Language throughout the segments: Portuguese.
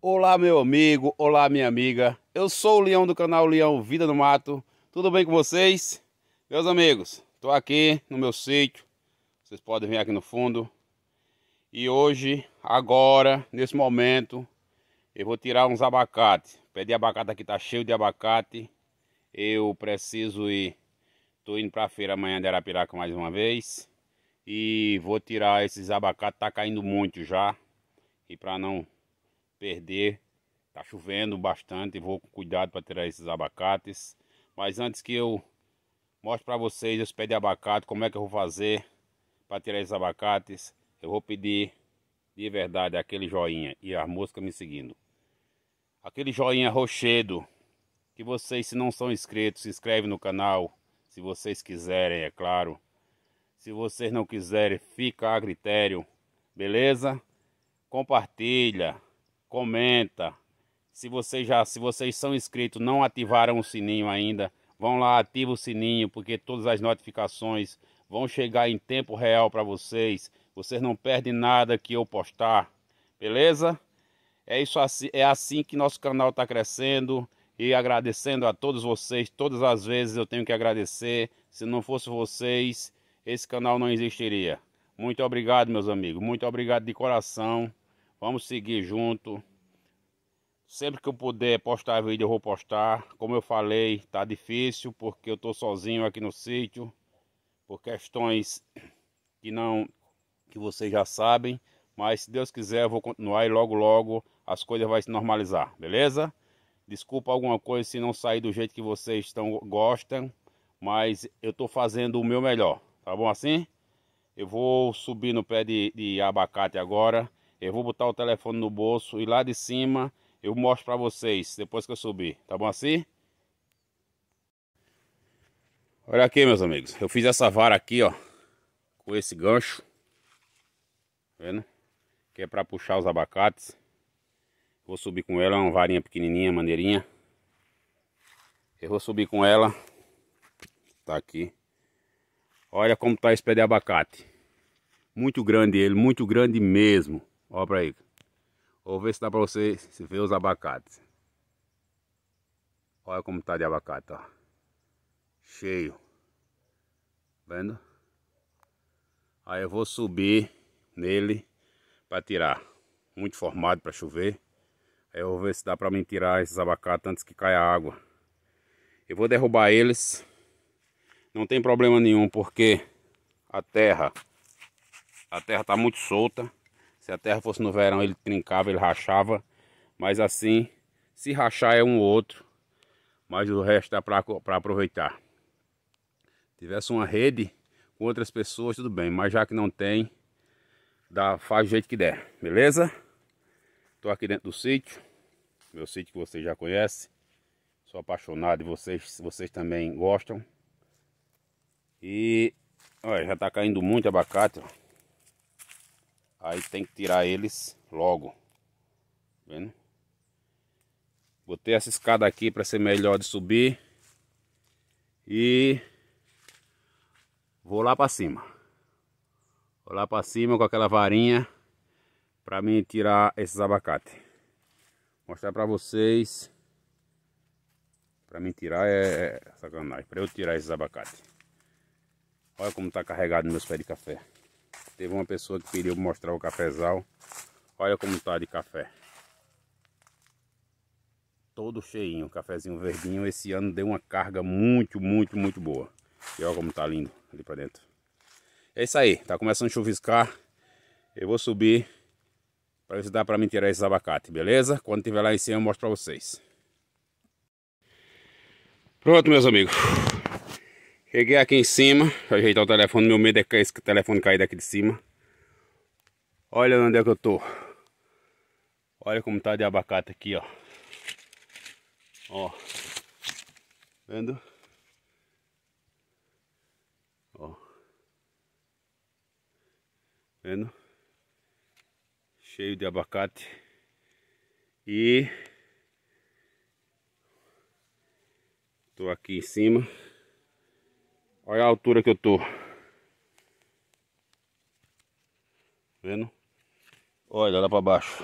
Olá, meu amigo, olá, minha amiga. Eu sou o Leão do canal Leão Vida no Mato. Tudo bem com vocês? Meus amigos, estou aqui no meu sítio. Vocês podem ver aqui no fundo. E hoje, agora, nesse momento, eu vou tirar uns abacates. O pé de abacate aqui tá cheio de abacate. Eu preciso ir. Tô indo pra feira amanhã de Arapiraca mais uma vez. E vou tirar esses abacates, tá caindo muito já. E para não perder. Tá chovendo bastante, vou com cuidado para tirar esses abacates. Mas antes que eu mostre para vocês os pés de abacate, como é que eu vou fazer para tirar esses abacates, eu vou pedir de verdade aquele joinha e as moscas me seguindo. Aquele joinha rochedo que vocês se não são inscritos, se inscreve no canal, se vocês quiserem, é claro. Se vocês não quiserem, fica a critério, beleza? Compartilha, comenta. Se vocês já, se vocês são inscritos, não ativaram o sininho ainda, vão lá, ativa o sininho, porque todas as notificações vão chegar em tempo real para vocês. Vocês não perdem nada que eu postar, beleza? É isso assim, é assim que nosso canal está crescendo e agradecendo a todos vocês. Todas as vezes eu tenho que agradecer. Se não fosse vocês, esse canal não existiria. Muito obrigado, meus amigos. Muito obrigado de coração. Vamos seguir junto. Sempre que eu puder postar vídeo, eu vou postar. Como eu falei, tá difícil porque eu tô sozinho aqui no sítio por questões que não que vocês já sabem, mas se Deus quiser eu vou continuar e logo logo as coisas vai se normalizar, beleza? Desculpa alguma coisa se não sair do jeito que vocês estão gostam, mas eu tô fazendo o meu melhor, tá bom assim? Eu vou subir no pé de, de abacate agora eu vou botar o telefone no bolso e lá de cima eu mostro para vocês depois que eu subir. Tá bom assim? Olha aqui, meus amigos. Eu fiz essa vara aqui, ó. Com esse gancho. Tá vendo? Que é para puxar os abacates. Vou subir com ela. É uma varinha pequenininha, maneirinha. Eu vou subir com ela. Tá aqui. Olha como tá esse pé de abacate. Muito grande ele, muito grande mesmo. Olha pra aí. Vou ver se dá pra você ver os abacates. Olha como tá de abacate, ó. Cheio. Vendo? Aí eu vou subir nele pra tirar. Muito formado pra chover. Aí eu vou ver se dá pra mim tirar esses abacates antes que caia a água. Eu vou derrubar eles. Não tem problema nenhum, porque a terra... A terra tá muito solta se a terra fosse no verão, ele trincava, ele rachava. Mas assim, se rachar é um ou outro. Mas o resto dá para aproveitar. Tivesse uma rede com outras pessoas, tudo bem. Mas já que não tem, dá, faz do jeito que der, beleza? Estou aqui dentro do sítio. Meu sítio que vocês já conhecem. Sou apaixonado e vocês, vocês também gostam. E olha, já está caindo muito abacate. Ó aí tem que tirar eles logo. vendo? Botei essa escada aqui para ser melhor de subir. E vou lá para cima. Vou lá para cima com aquela varinha para mim tirar esses abacates. Mostrar para vocês. Para mim tirar é, é sacanagem. Para eu tirar esses abacates. Olha como tá carregado meus pés de café. Teve uma pessoa que pediu mostrar o cafezal. Olha como tá de café. Todo cheinho, cafezinho verdinho. Esse ano deu uma carga muito, muito, muito boa. E olha como tá lindo ali pra dentro. É isso aí, tá começando a chuviscar. Eu vou subir para ver se dá para me tirar esses abacate, beleza? Quando tiver lá em cima eu mostro pra vocês. Pronto, meus amigos. Cheguei aqui em cima, pra ajeitar o telefone, meu medo é que esse telefone cair daqui de cima. Olha onde é que eu tô. Olha como tá de abacate aqui, ó. Ó. Vendo? Ó. Vendo? Cheio de abacate. E... Tô aqui em cima. Olha a altura que eu tô. Vendo? Olha lá para baixo.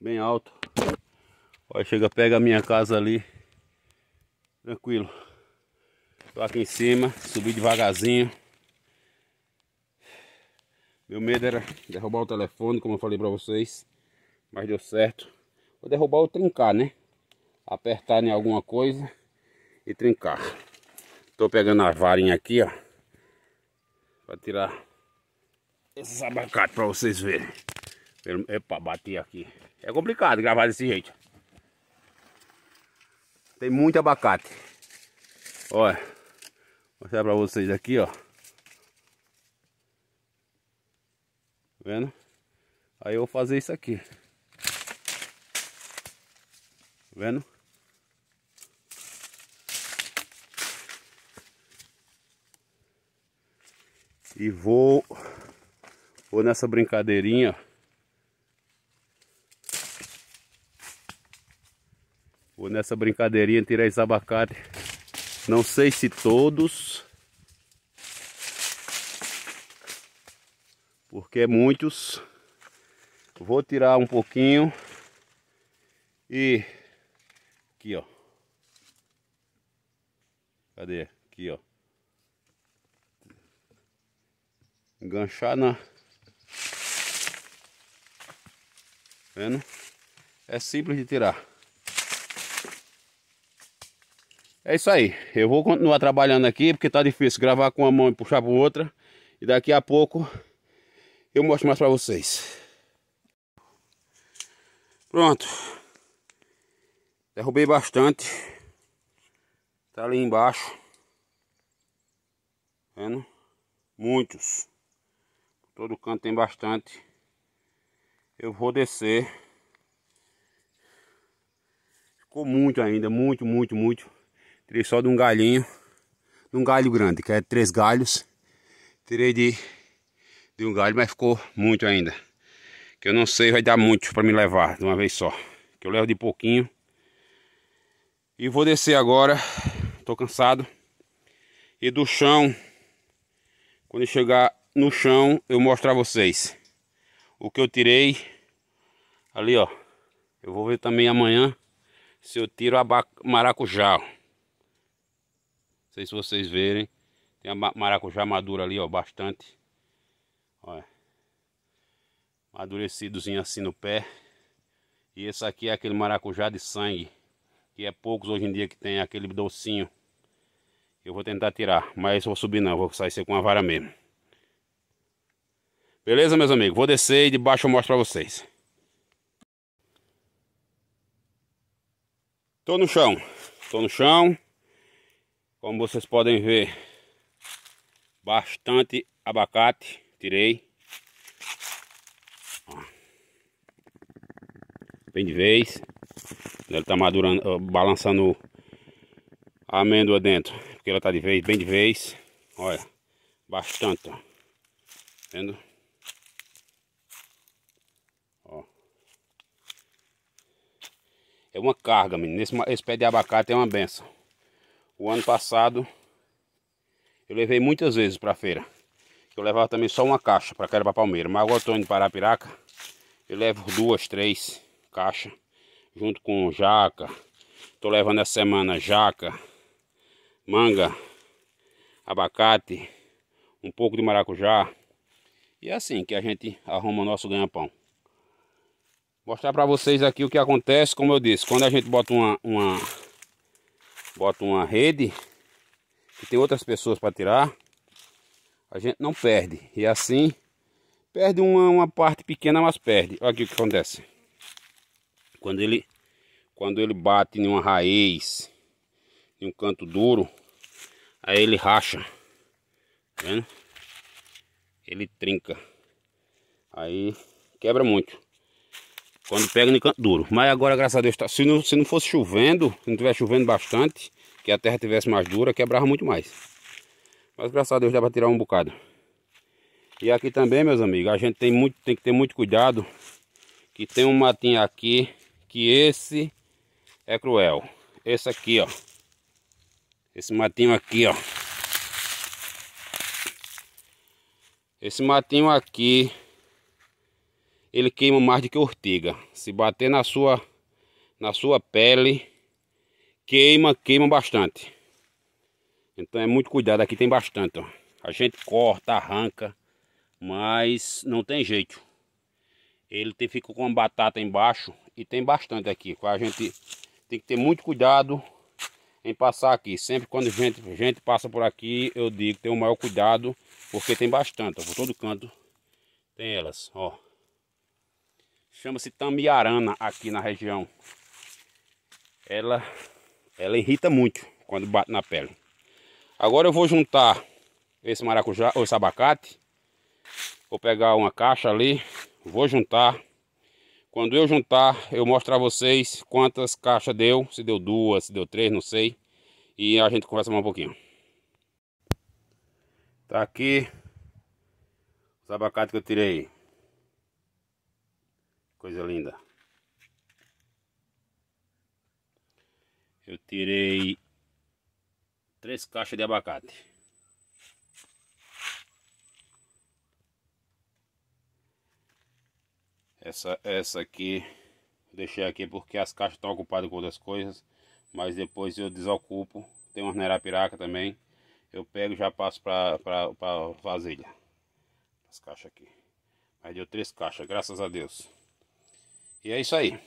Bem alto. Olha, chega, pega a minha casa ali. Tranquilo. Tô aqui em cima, subi devagarzinho. Meu medo era derrubar o telefone, como eu falei para vocês. Mas deu certo. Vou derrubar ou trincar, né? Apertar em alguma coisa e trincar. Tô pegando a varinha aqui, ó. para tirar esses abacates para vocês verem. Epa, bati aqui. É complicado gravar desse jeito. Tem muito abacate. Olha. Vou mostrar pra vocês aqui, ó. Tá vendo? Aí eu vou fazer isso aqui. Tá vendo? e vou, vou nessa brincadeirinha. Vou nessa brincadeirinha tirar esse abacate. Não sei se todos. Porque muitos. Vou tirar um pouquinho. E aqui, ó. Cadê? Aqui, ó. Enganchar na... Vendo? É simples de tirar. É isso aí. Eu vou continuar trabalhando aqui, porque tá difícil gravar com uma mão e puxar para outra. E daqui a pouco eu mostro mais para vocês. Pronto. Derrubei bastante. Tá ali embaixo. Vendo? Muitos. Todo canto tem bastante. Eu vou descer. Ficou muito ainda, muito, muito, muito. Tirei só de um galhinho, de um galho grande, que é três galhos. Tirei de, de um galho, mas ficou muito ainda. Que eu não sei, vai dar muito para me levar de uma vez só. Que eu levo de pouquinho. E vou descer agora. Tô cansado. E do chão, quando chegar no chão eu mostrar a vocês o que eu tirei ali ó eu vou ver também amanhã se eu tiro a maracujá não sei se vocês verem tem a maracujá madura ali ó bastante olha é. amadurecidozinho assim no pé e esse aqui é aquele maracujá de sangue que é poucos hoje em dia que tem é aquele docinho eu vou tentar tirar mas vou subir não vou sair com a vara mesmo Beleza, meus amigos? Vou descer e de baixo eu mostro pra vocês. Tô no chão. Tô no chão. Como vocês podem ver, bastante abacate. Tirei. Bem de vez. Ele tá madurando, balançando a amêndoa dentro. Porque ela tá de vez, bem de vez. Olha, bastante, Vendo? É uma carga, menino. Esse, esse pé de abacate é uma benção. O ano passado eu levei muitas vezes para feira. Eu levava também só uma caixa para aquela para Palmeira. Mas agora eu tô indo para Arapiraca. Eu levo duas, três caixas. Junto com jaca. Estou levando essa semana jaca, manga, abacate, um pouco de maracujá. E é assim que a gente arruma o nosso ganha-pão. Mostrar para vocês aqui o que acontece, como eu disse, quando a gente bota uma, uma bota uma rede, que tem outras pessoas para tirar, a gente não perde. E assim, perde uma, uma parte pequena, mas perde. Olha aqui o que acontece. Quando ele, quando ele bate em uma raiz, em um canto duro, aí ele racha. Tá vendo? Ele trinca. Aí quebra muito. Quando pega no canto duro. Mas agora, graças a Deus, tá, se, não, se não fosse chovendo, se não tivesse chovendo bastante, que a terra tivesse mais dura, quebrava muito mais. Mas graças a Deus dá para tirar um bocado. E aqui também, meus amigos, a gente tem, muito, tem que ter muito cuidado. Que tem um matinho aqui, que esse é cruel. Esse aqui, ó. Esse matinho aqui, ó. Esse matinho aqui ele queima mais do que ortiga. Se bater na sua, na sua pele, queima, queima bastante. Então é muito cuidado, aqui tem bastante, ó. A gente corta, arranca, mas não tem jeito. Ele tem, fica com uma batata embaixo e tem bastante aqui. A gente tem que ter muito cuidado em passar aqui. Sempre quando gente, gente passa por aqui, eu digo, tem o maior cuidado, porque tem bastante, ó, por todo canto tem elas, ó. Chama-se tamiarana aqui na região. Ela, ela irrita muito quando bate na pele. Agora eu vou juntar esse maracujá, ou esse abacate. Vou pegar uma caixa ali, vou juntar. Quando eu juntar, eu mostro a vocês quantas caixas deu. Se deu duas, se deu três, não sei. E a gente conversa mais um pouquinho. Tá aqui os abacates que eu tirei. Coisa linda. Eu tirei três caixas de abacate. Essa, essa aqui, deixei aqui porque as caixas estão ocupadas com outras coisas. Mas depois eu desocupo. Tem umas nerapiraca também. Eu pego e já passo para a vasilha. As caixas aqui. Mas deu três caixas, graças a Deus. E é isso aí.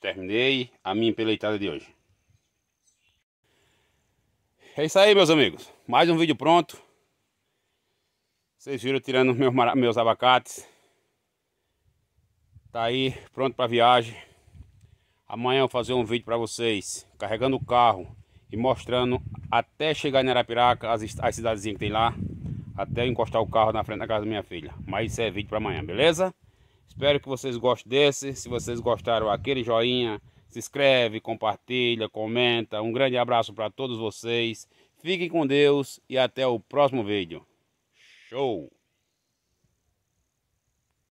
Terminei a minha empeleitada de hoje. É isso aí, meus amigos. Mais um vídeo pronto. Vocês viram tirando meus, meus abacates. Tá aí, pronto para viagem. Amanhã eu vou fazer um vídeo para vocês, carregando o carro e mostrando até chegar em Arapiraca, as, as cidadezinhas que tem lá até encostar o carro na frente da casa da minha filha. Mas isso é vídeo para amanhã, beleza? Espero que vocês gostem desse. Se vocês gostaram, aquele joinha, se inscreve, compartilha, comenta. Um grande abraço para todos vocês. Fiquem com Deus e até o próximo vídeo. Show!